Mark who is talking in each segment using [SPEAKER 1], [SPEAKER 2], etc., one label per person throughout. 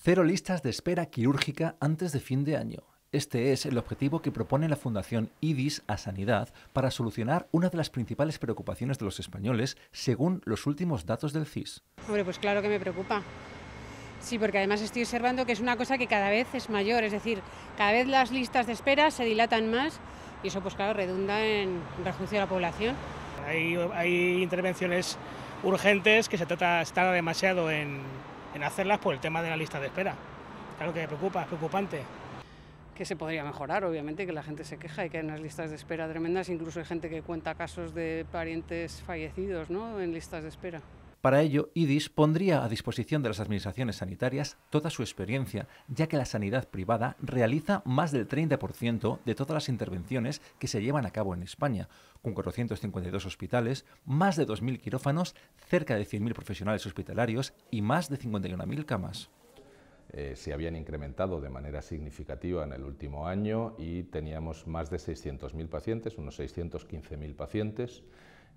[SPEAKER 1] Cero listas de espera quirúrgica antes de fin de año. Este es el objetivo que propone la Fundación IDIS a Sanidad para solucionar una de las principales preocupaciones de los españoles, según los últimos datos del CIS. Hombre, pues claro que me preocupa. Sí, porque además estoy observando que es una cosa que cada vez es mayor, es decir, cada vez las listas de espera se dilatan más y eso pues claro redunda en perjuicio de la población.
[SPEAKER 2] Hay, intervenciones urgentes que se trata, de estar demasiado en, en hacerlas por el tema de la lista de espera. Claro que preocupa, es preocupante. Que se podría
[SPEAKER 1] mejorar, obviamente, que la gente se queja y que hay unas listas de espera tremendas, incluso hay gente que cuenta casos de parientes fallecidos ¿no? en listas de espera. Para ello, IDIS pondría a disposición de las administraciones sanitarias toda su experiencia, ya que la sanidad privada realiza más del 30% de todas las intervenciones que se llevan a cabo en España, con 452 hospitales, más de 2.000 quirófanos, cerca de 100.000 profesionales hospitalarios y más de 51.000 camas.
[SPEAKER 2] Eh, se habían incrementado de manera significativa en el último año y teníamos más de 600.000 pacientes, unos 615.000 pacientes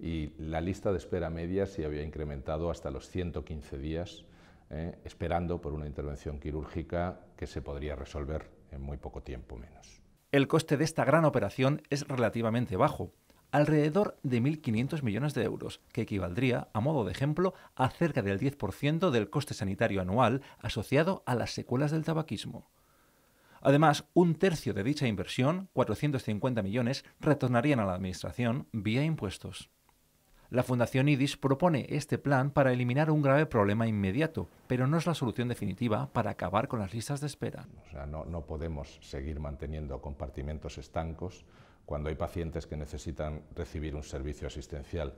[SPEAKER 2] y la lista de espera media se había incrementado hasta los 115 días, eh, esperando por una intervención quirúrgica que se podría resolver en muy poco tiempo menos. El coste de esta gran operación es relativamente bajo,
[SPEAKER 1] alrededor de 1.500 millones de euros, que equivaldría, a modo de ejemplo, a cerca del 10% del coste sanitario anual asociado a las secuelas del tabaquismo. Además, un tercio de dicha inversión, 450 millones, retornarían a la Administración vía impuestos. La Fundación IDIS propone este plan para eliminar un grave problema inmediato, pero no es la
[SPEAKER 2] solución definitiva para acabar con las listas de espera. no, podemos seguir manteniendo compartimentos estancos cuando hay pacientes que necesitan recibir un servicio asistencial.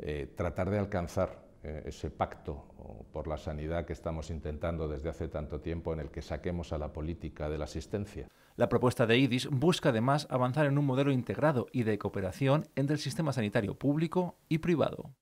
[SPEAKER 2] Eh, tratar de alcanzar eh, ese pacto por la sanidad que estamos intentando desde hace tanto tiempo en el que saquemos a la política de la asistencia. La propuesta de IDIS busca además avanzar en un modelo integrado y de cooperación entre el sistema sanitario público
[SPEAKER 1] y privado.